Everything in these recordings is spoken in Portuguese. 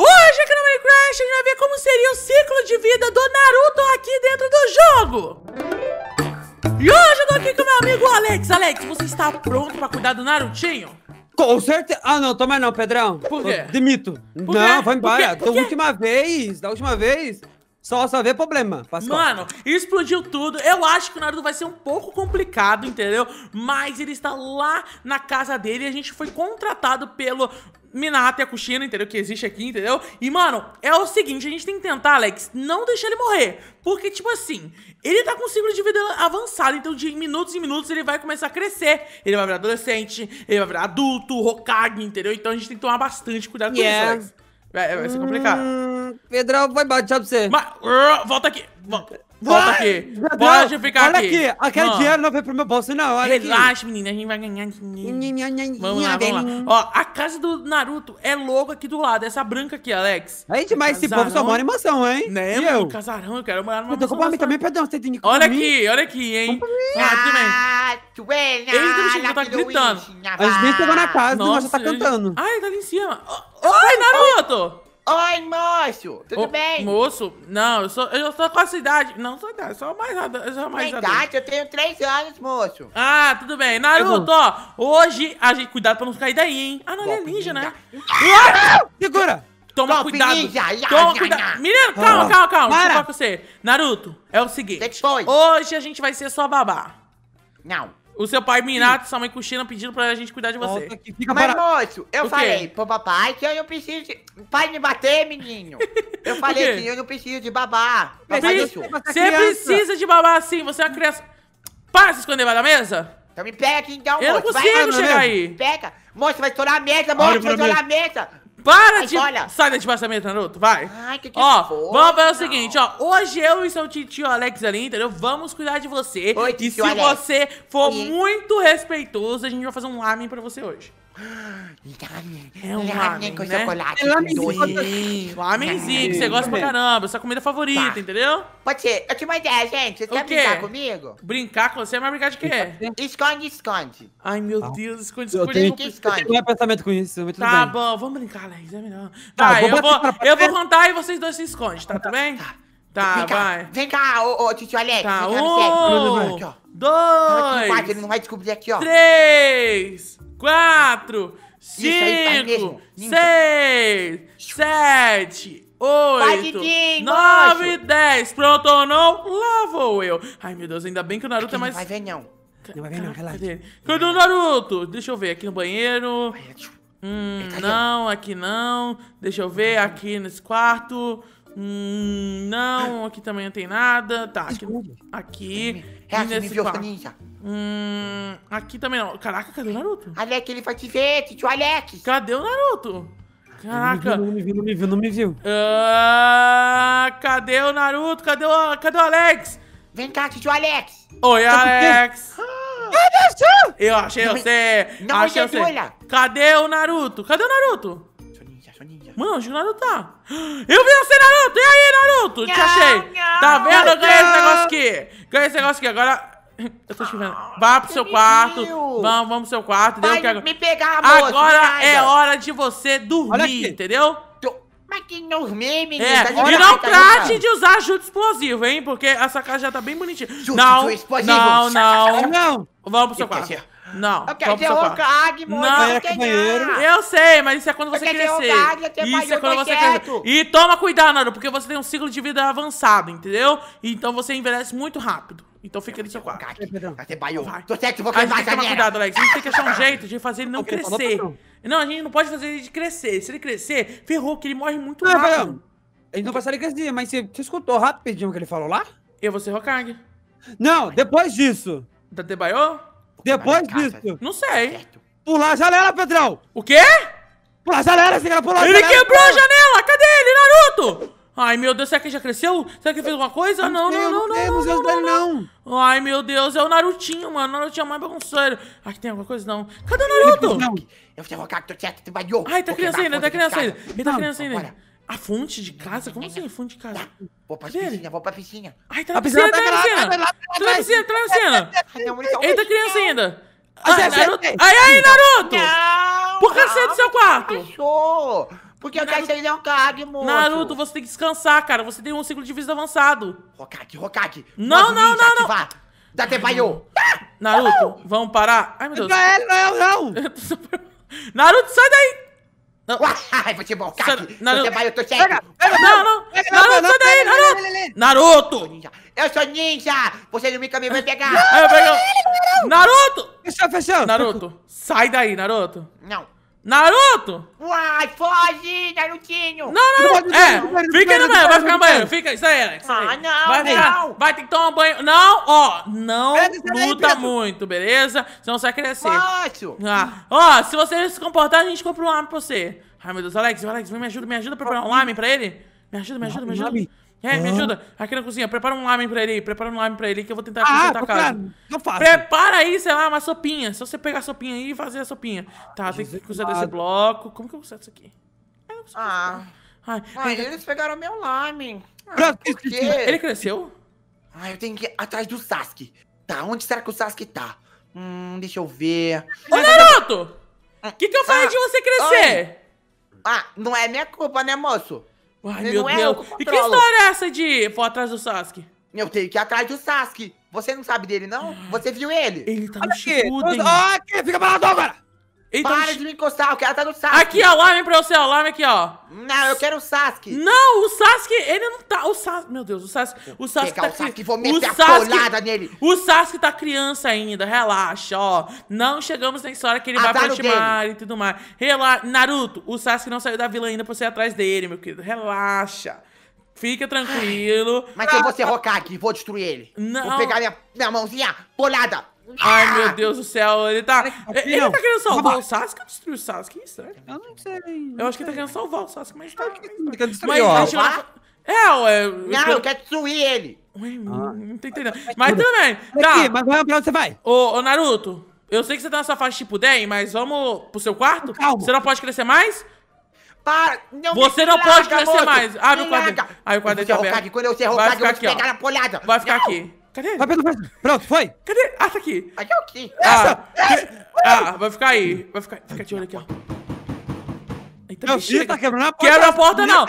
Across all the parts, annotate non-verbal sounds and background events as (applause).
Hoje aqui no Minecraft a gente vai ver como seria o ciclo de vida do Naruto aqui dentro do jogo. E hoje eu tô aqui com meu amigo Alex. Alex, você está pronto pra cuidar do Narutinho? Com certeza. Ah, não, toma não, Pedrão. Por quê? demito. Por não, quê? vai embora. Da última vez, da última vez, só, só vê problema. Mano, explodiu tudo. Eu acho que o Naruto vai ser um pouco complicado, entendeu? Mas ele está lá na casa dele e a gente foi contratado pelo Minato e a Kushina, entendeu? Que existe aqui, entendeu? E, mano, é o seguinte, a gente tem que tentar, Alex, não deixar ele morrer. Porque, tipo assim, ele tá com um ciclo de vida avançado, então de minutos em minutos ele vai começar a crescer. Ele vai virar adolescente, ele vai virar adulto, Hokage, entendeu? Então a gente tem que tomar bastante cuidado com yeah. isso, Alex. Vai, vai ser complicado. Hum, Pedrão, vai bater pra você. Mas, uh, volta aqui. Volta. Volta aqui. Pode ficar aqui. Olha aqui, aquele Mano. dinheiro não veio pro meu bolso, não. Olha Relaxa, aqui. menina, a gente vai ganhar dinheiro. Vamos lá, vamos lá. Ó, a casa do Naruto é logo aqui do lado. Essa branca aqui, Alex. gente demais, esse povo só mora em mansão, hein? Né, e mano, eu? casarão, eu quero morar numa mansão. Eu tô com também, perdão, você tem que Olha aqui, olha aqui, hein? Ah, tudo bem. Eles do bichinho tá gritando. A gente nem chegou na casa, mas já tá cantando. ai, ele tá ali em cima. Oi, Naruto! Oi, moço, tudo Ô, bem? Moço, não, eu sou, eu sou com a idade. Não, sou idade, mais eu sou mais idade. idade, eu tenho três anos, moço. Ah, tudo bem. Naruto, ó, hoje a gente. Cuidado pra não cair daí, hein? Ah, não, ele é ninja, né? Ah, segura! Toma Top cuidado. Ninja, Toma cuidado. Menino, calma, ah. calma, calma. Para. Deixa eu falar com você. Naruto, é o seguinte. Depois. Hoje a gente vai ser só babá. Não. O seu pai minado, sua mãe Kushina pedindo pra gente cuidar de você. fica Mas, para... moço, eu falei pro papai que eu não preciso de... Pai me bater, menino. Eu (laughs) falei que eu não preciso de babá. Mas Você precisa de babá sim, você é uma criança. Para se esconder da mesa. Então me pega aqui então, eu moço. Eu não consigo vai, chegar né? aí. Pega. Moço, vai estourar a mesa, moço, vai estourar a mesa. Para de. Olha. Sai da passamento, Naruto, vai. Ai, que que Ó, vamos fazer o seguinte, ó. Hoje eu e seu tio Alex ali, entendeu? Vamos cuidar de você. Oi, e se Alex. você for Oi. muito respeitoso, a gente vai fazer um ramen pra você hoje. Então, é um lamen, com né? chocolate. É lamenzinho. Lamenzinho, que você é. gosta pra caramba. Sua comida favorita, tá. entendeu? Pode ser. Eu tinha uma ideia, gente. Você quer brincar comigo? Brincar com você? É Mas brincar de quê? Esconde, esconde. Ai, meu ah. Deus. Esconde, esconde. Eu tenho que esconde. Eu pensamento com isso. Tá bem. bom. Vamos brincar, Lex. É melhor. Tá, tá eu, vou, eu, vou, eu vou contar e vocês dois se escondem, tá? Tudo tá, tá, bem? Tá. Tá, vem cá, vai. Vem cá, ô, ô tio Alex. Tá, um, dois, aqui, quatro, ele não vai descobrir aqui, ó. Três quatro, tá cinco, tá. seis, sete, oito, nove, dez. Pronto ou não? Lá vou eu. Ai, meu Deus, ainda bem que o Naruto é mais... Não vai ver, não. vai Relaxa. Cadê? o Naruto? Deixa eu ver aqui no banheiro. É hum, tá não, aqui não. Deixa eu ver aqui nesse quarto. Hum, não, aqui também não tem nada. Tá, aqui. Aqui. E nesse quarto. Hum, aqui também não. Caraca, cadê o Naruto? Alex ele vai te ver, tio Alex. Cadê o Naruto? Caraca. Não me viu, não me viu, não me viu. Não ah, cadê o Naruto? Cadê o, cadê o Alex? Vem cá, tio Alex. Oi, tá Alex. Ah, eu achei não você. Não achei você. Olha. Cadê o Naruto? Cadê o Naruto? Mano, onde o Naruto tá? Eu vi você, Naruto! E aí, Naruto? Te achei. tá vendo? Ganhei esse negócio aqui. Ganhei esse negócio aqui. Agora eu tô chorando. Ah, Vá pro seu quarto. Vamos, vamos pro seu quarto. Vai quero... me pegar, amor. Agora é hora de você dormir, entendeu? Mas que dormir, menino. É. Tá e não trate de usar chute explosivo, hein? Porque essa casa já tá bem bonitinha. não, explosivo. não, não, não. Vamos pro seu quarto. Assim, não, eu quero ter Não cag, banheiro. Eu sei, mas isso é quando você crescer. isso é quando você crescer. E toma cuidado, Naru, porque você tem um ciclo de vida avançado, entendeu? Então você envelhece muito rápido. Então fica ali no seu quarto. Vai ser baio. Tô certo, vou A gente tem cuidado, Alex. A gente tem que achar um jeito de fazer ele não okay, crescer. Não. não, a gente não pode fazer ele crescer. Se ele crescer, ferrou, que ele morre muito ah, rápido. A gente não vai sair crescer, mas você, você escutou rapidinho o que ele falou lá? Eu vou ser Hokage. Não, depois disso. Da baio. Depois disso. Não sei. Pular a janela, Pedrão! O quê? Pular a janela, você quer pular a janela! Ele quebrou a janela! Cadê ele, Naruto? Ai, meu Deus, será que já cresceu? Será que fez alguma coisa? Não, não, não, não. Não não, não, não, não. Ai, meu Deus, é o Narutinho, mano. Narutinho é mais bagunceiro. que tem alguma coisa, não. Cadê o Naruto? Não, eu vou tu certo, te banhou. Ai, tá, tá criança ainda, tá criança ainda. Ele tá criança ainda. A fonte de casa? Como assim, fonte de casa? Tá. Vou pra piscina, vou pra piscina. Ai, tá na piscina, tá na tá piscina. Tá na piscina, tá na piscina. Ele tá criança ainda. Ai, Naruto. Ai, ai, Naruto. Por é do seu quarto. Achou. Porque eu quero ser um Kage, moço. Naruto, você tem que descansar, cara. Você tem um ciclo de vida avançado. Hokage, Hokage. Não, não, não, não. Dá tempo (laughs) Naruto, vamos parar? Ai, meu Deus. Não é ele, não, é, não. (laughs) Naruto, sai daí. Não. Uai, futebol, bom, Kaki. Naruto. eu tô Não, não. Naruto, sai daí, Naruto. Naruto. Eu sou ninja. Você não me caminha, vai é. pegar. É, Naruto. Fechou, fechou. Naruto. Sai daí, Naruto. Não. Naruto! Uai, foge, Narutinho! Não, não, não. É, fica fica no banheiro, vai ficar no banheiro. Fica, isso aí, Alex. Ah, não, vai ficar, não. Vai ter que tomar banho. Não, ó, não é, luta aí, muito, beleza? Senão você vai crescer. Fácil. Ah. Ó, se você se comportar, a gente compra um lame pra você. Ai, meu Deus, Alex, Alex, me ajuda, me ajuda a comprar um lame pra ele. Me ajuda, me ajuda, me ajuda. É, me ajuda. Aqui na cozinha, prepara um lamen pra ele aí, prepara um lamen pra ele que eu vou tentar ah, a casa. Não faço. Prepara aí, sei lá, uma sopinha. Se você pegar a sopinha aí e fazer a sopinha. Tá, Jesus tem que usar desse bloco. Como que eu conserto isso aqui? Eu ah. Ai, Ai ele... eles pegaram meu lamen. Ah, por quê? Ele cresceu? Ah, eu tenho que ir atrás do Sasuke. Tá, onde será que o Sasuke tá? Hum, deixa eu ver. Ô, Naruto! Hum. O hum. que, que eu falei ah, de você crescer? Oi. Ah, não é minha culpa, né, moço? Ai, meu não Deus. e que história é essa de vou atrás do Sasuke? Eu tenho que ir atrás do Sasuke. Você não sabe dele, não? Ah. Você viu ele? Ele tá no Olha Shippuden. Ah, fica parado agora. Então, Para de me encostar, eu quero estar tá no Sasuke. Aqui, alarme pra você, alarme aqui, ó. Não, eu quero o Sasuke. Não, o Sasuke, ele não tá... O Sasuke... Meu Deus, o Sasuke... O Sasuke Pegar tá... o Sasuke e vou meter a Sasuke, a nele. O Sasuke tá criança ainda, relaxa, ó. Não chegamos nessa hora que ele Azar vai pra Ultimar e tudo mais. Relaxa. Naruto, o Sasuke não saiu da vila ainda pra você ir atrás dele, meu querido. Relaxa. Fica tranquilo. Mas ah, eu vou ah, ser Hokage, vou destruir ele. Não. Vou pegar minha, minha mãozinha bolada Ai, meu ah! Deus do céu, ele tá. ele tá querendo salvar o Sasuke ou destruir o Sasuke? Que estranho. Eu não sei. Eu acho que ele tá querendo salvar o Sasuke, mas tá. Quer ah, destruir, mas, tá- tá ó, é, ué. Não, eu quero destruir ele. Ué, ah, não tô entendendo. Mas também. Tá. Aqui, mas vai pra onde você vai? Ô, ô, Naruto, eu sei que você tá nessa faixa tipo 10, mas vamos pro seu quarto? Calma. Você não pode crescer mais? Para, não você não larga, pode crescer mais. Abre me o quadro. Aí o quadro é tá aberto. quando eu ser Hokage, vai ficar eu vou aqui, pegar ó. na polhada. Vai ficar não. aqui. Cadê? Vai, Pedro, vai. Pronto, foi. Cadê? Ah, tá aqui. Aqui é o quê? Essa! Ah, essa. ah vai ficar aí. Vai ficar. Fica de olho aqui, ó. Eita, tá Meu filho tá quebrando a porta. Quebra a porta, não.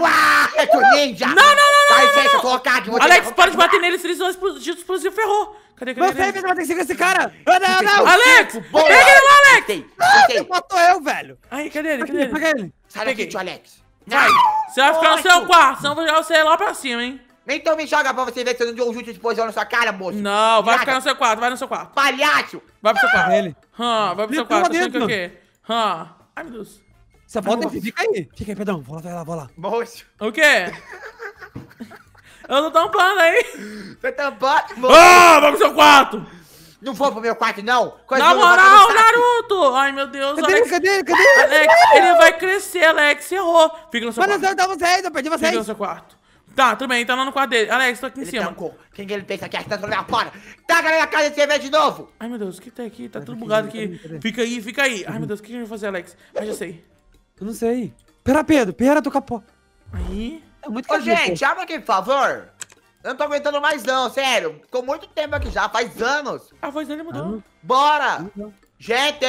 Uau, é tu ninja. Não, não, não, não. Dá licença, eu tô locado. Alex, para de bater nele, se eles explosivos, explosivo ferrou. Cadê, cadê? Você, Pedro, tem eu seguir esse cara. Não, não, não. Alex, pega ele lá, Alex. Não, você matou eu, velho. Aí, cadê ele? Cadê ele? Pega ele. Sai daqui, tio Alex. Vai. Você vai ficar no seu quarto, senão eu vou jogar você lá pra cima, hein. Então me joga pra você ver se eu não dou um chute de posição na sua cara, moço. Não, vai Laga. ficar no seu quarto, vai no seu quarto. Palhaço! Vai pro seu quarto. Ele. Hã, vai pro seu quarto, achando que assim, o quê? Hum. Ai, meu Deus. Você pode aí, fica aí. Fica aí, perdão. Vou lá, vai lá, vou lá. Moço. O quê? (laughs) eu não tô tampando aí. Você tá tampando, moço. Ah, vai pro seu quarto. Não vou pro meu quarto, não. Coisa Na moral, tá Naruto. Ai, meu Deus. Cadê, Alex... cadê, cadê? Alex, ele vai crescer, Alex. Errou. Fica no seu Mas quarto. Mas eu tava certo, eu perdi você. Fica no seu quarto. Tá, tudo bem, tá então lá no quarto dele. Alex, tô aqui em ele cima. Tá Quem que ele pensa que é? Tá, tá a fora. Tá, galera, casa de cerveja de novo. Ai, meu Deus, o que tem tá aqui? Tá tudo bugado aqui. Fica aí, fica aí. Ai, meu Deus, o que a gente vai fazer, Alex? Ai, já sei. Eu não sei. Pera, Pedro, pera, tô capô. Aí. É muito Ô, gente, abre aqui, por favor. Eu não tô aguentando mais, não, sério. Ficou muito tempo aqui já, faz anos. A voz dele mudou. Ah, Bora! Gente!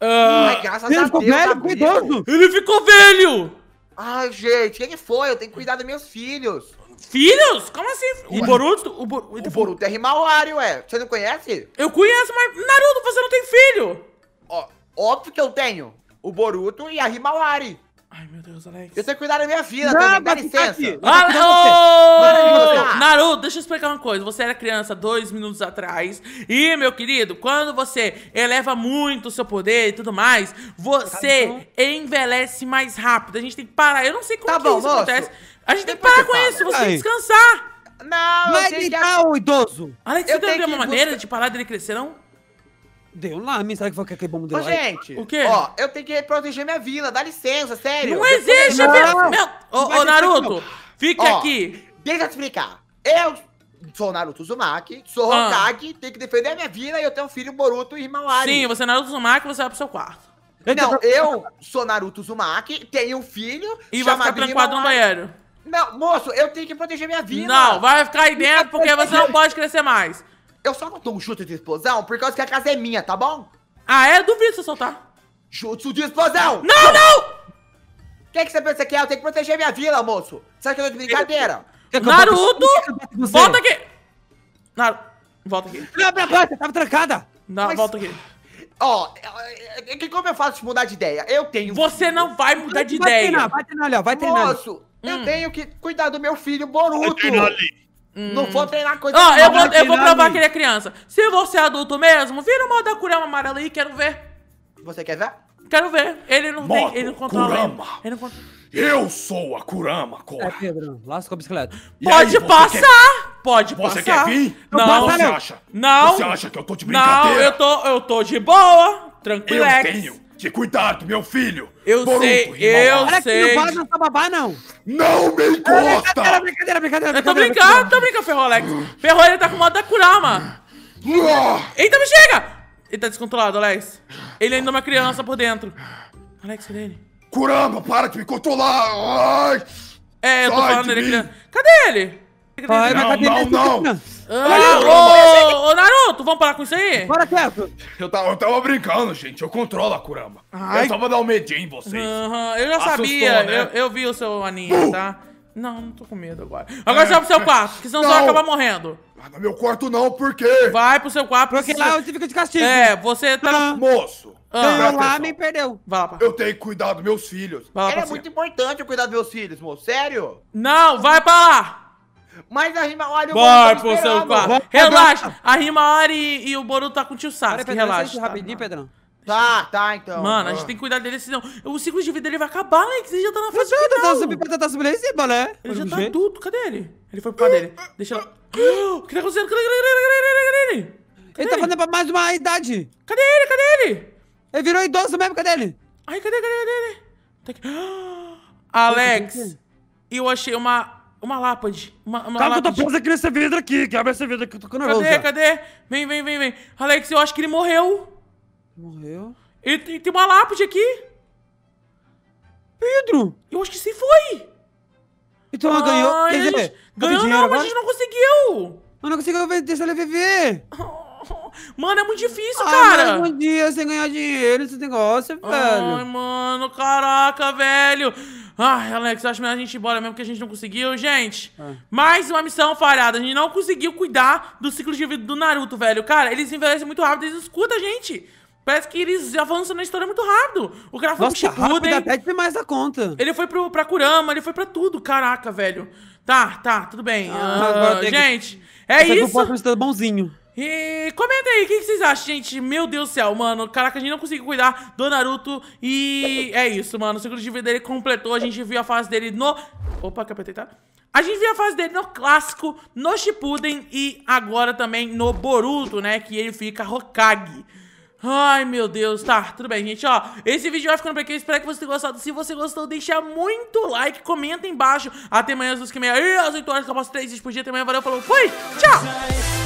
Uh, Ai, graças ele a Deus, Ele ficou tá idoso. Ele ficou velho! Ai, gente, quem foi? Eu tenho que cuidar dos meus filhos. Filhos? Como assim? O Boruto? O, Bor... o Boruto é Himawari, ué. Você não conhece? Eu conheço, mas... Naruto, você não tem filho! Ó, óbvio que eu tenho. O Boruto e a Himawari. Ai, meu Deus, Alex. Eu tenho que cuidar da minha vida não, também, dá licença. Alô! Naruto, deixa eu explicar uma coisa. Você era criança dois minutos atrás. E, meu querido, quando você eleva muito o seu poder e tudo mais, você tá envelhece mais rápido. A gente tem que parar. Eu não sei como tá bom, isso moço. acontece. A gente tem que parar com fala. isso. Você tem que descansar. Não, Mas eu tenho que... Tá idoso. Alex, você tem alguma maneira buscar... de parar dele crescer, não? Deu lá me mensagem que foi que acabamos de Ô, gente, o quê? Ó, eu tenho que proteger minha vila, dá licença, sério. Não existe, não. Vila. Ô, ô, Naruto, fica ó, aqui. Deixa eu te explicar. Eu sou Naruto Uzumaki, sou ah. Hokage, tenho que defender a minha vila e eu tenho um filho Boruto e irmão Ari. Sim, você é Naruto Uzumaki, você vai pro seu quarto. Não, eu sou Naruto Uzumaki, tenho um filho E vai ficar trancado no banheiro. Não, moço, eu tenho que proteger minha vida. Não, vai ficar aí dentro porque você não pode crescer mais. Eu só não dou um chute de explosão por causa que a casa é minha, tá bom? Ah, é? Eu duvido você soltar. Chute de explosão! Não, não! O que, é que você pensa que é? Eu tenho que proteger minha vila, moço. Será que eu tô de brincadeira? Naruto! Volta aqui! Naruto, volta aqui. Não, minha porta tava trancada. Não, Mas... volta aqui. Ó, oh, como eu faço de mudar de ideia? Eu tenho. Você não vai mudar de vai ideia. Treinar, vai treinar, Léo, vai treinar. Moço, hum. eu tenho que cuidar do meu filho Boruto. Vai treinar ali. Hum. Não vou treinar coisa Ó, eu vou, eu vou provar que ele é criança. Se você é adulto mesmo, vira uma da Kurama amarela aí, quero ver. Você quer ver? Quero ver. Ele não Moto tem. Ele não controla. Kurama. Ele não controla. Eu sou a Kurama, Cora. É, Pedro, lasca a bicicleta. Pode aí, passar! Quer... Pode você passar. Você quer vir? Não, não você acha? Não. Você acha que eu tô de brincadeira? Não, eu tô, eu tô de boa. Tranquilo. Eu tenho de cuidar do meu filho. Eu Boruto, sei, eu Olha sei. Olha aqui, não vaza essa babá, não. Não me encosta! É, brincadeira, brincadeira, brincadeira. Eu tô brincando, tô brincando, Ferro Alex. Ferro, ele tá com modo da Kurama. Ah! Eita, me chega! Ele tá descontrolado, Alex. Ele ainda é uma criança por dentro. Alex, cadê ele? Kurama, para de me controlar! Ai, é, eu tô falando, dele. criança. Cadê ele? Vai, não, não, não! Ah, ô, ô, ô, Naruto, vamos parar com isso aí? Para quieto! Eu tava, eu tava brincando, gente. Eu controlo a Kurama. Ai. Eu só vou dar um medinho em vocês. Aham, eu já Assustou, sabia. Né? Eu, eu, vi o seu aninho, uh! tá? Não, não tô com medo agora. Agora é, vai pro seu quarto, que senão não. você vai acabar morrendo. Ah, no meu quarto não, por quê? Vai pro seu quarto. Porque lá você fica de castigo. É, você tá... Ah. Moço, Ah, não lá, nem perdeu. Vai lá, pá. Eu tenho que cuidar dos meus filhos. Lá, é muito importante eu cuidar dos meus filhos, moço. Sério? Não, vai pra lá. Mas a Rima Ori e o Bora, Boruto. Bora, seu quarto. Relaxa. A Rima Ori e, e o Boruto tá com o tio Sasuke. Pedro, relaxa. Tá, rapidinho, Pedrão. Tá, tá, então. Mano, a gente ah. tem que cuidar dele, senão o ciclo de vida dele vai acabar, né? Que você já tá na fase tá, tá, tá final. Tá subindo, tá subindo em cima, né? Ele já tá adulto. Cadê ele? Ele foi pro dele. Deixa ela... (gasps) O que tá acontecendo? Cadê ele? Cadê Ele tá fazendo pra mais uma idade. Cadê ele? Cadê ele? Ele virou idoso mesmo, cadê ele? Ai, cadê, cadê, cadê ele? Tá aqui. (gasps) Alex, eu achei uma uma lápide. Uma, uma Calma lápide. eu tô pondo aqui nesse vidro aqui. Que abre essa vidro aqui, eu tô com nervoso. Cadê, já. cadê? Vem, vem, vem, vem. Alex, eu acho que ele morreu. Morreu? Ele tem, tem uma lápide aqui. Pedro! Eu acho que se foi. Então ela ah, ganhou. Quer dizer, ganhou não, mas a gente não conseguiu. Eu não conseguiu deixar ele viver. (laughs) Mano, é muito difícil, ah, cara. um dia sem ganhar dinheiro esse negócio, é velho. Ai, mano, caraca, velho. Ai, Alex, acho melhor a gente ir embora mesmo, que a gente não conseguiu. Gente, é. mais uma missão falhada. A gente não conseguiu cuidar do ciclo de vida do Naruto, velho. Cara, eles envelhecem muito rápido, eles escutam a gente. Parece que eles avançam na história muito rápido. O cara foi Nossa, pro Shippuden. Rápido, até da conta. Ele foi pro, pra Kurama, ele foi pra tudo. Caraca, velho. Tá, tá, tudo bem. Ah, uh, gente, que... é Essa isso. É que eu posso bonzinho. E comenta aí, o que, que vocês acham, gente? Meu Deus do céu, mano. Caraca, a gente não conseguiu cuidar do Naruto. E é isso, mano. O segundo de vida dele completou. A gente viu a fase dele no... Opa, capetei, tá? A gente viu a fase dele no clássico, no Shippuden e agora também no Boruto, né? Que ele fica Hokage. Ai, meu Deus, tá, tudo bem, gente, ó Esse vídeo vai ficando por aqui, eu espero que vocês tenham gostado Se você gostou, deixa muito like, comenta embaixo Até amanhã às 2 h e às 8 horas que eu posto 3 vídeos por dia Até amanhã, valeu, falou, fui, tchau!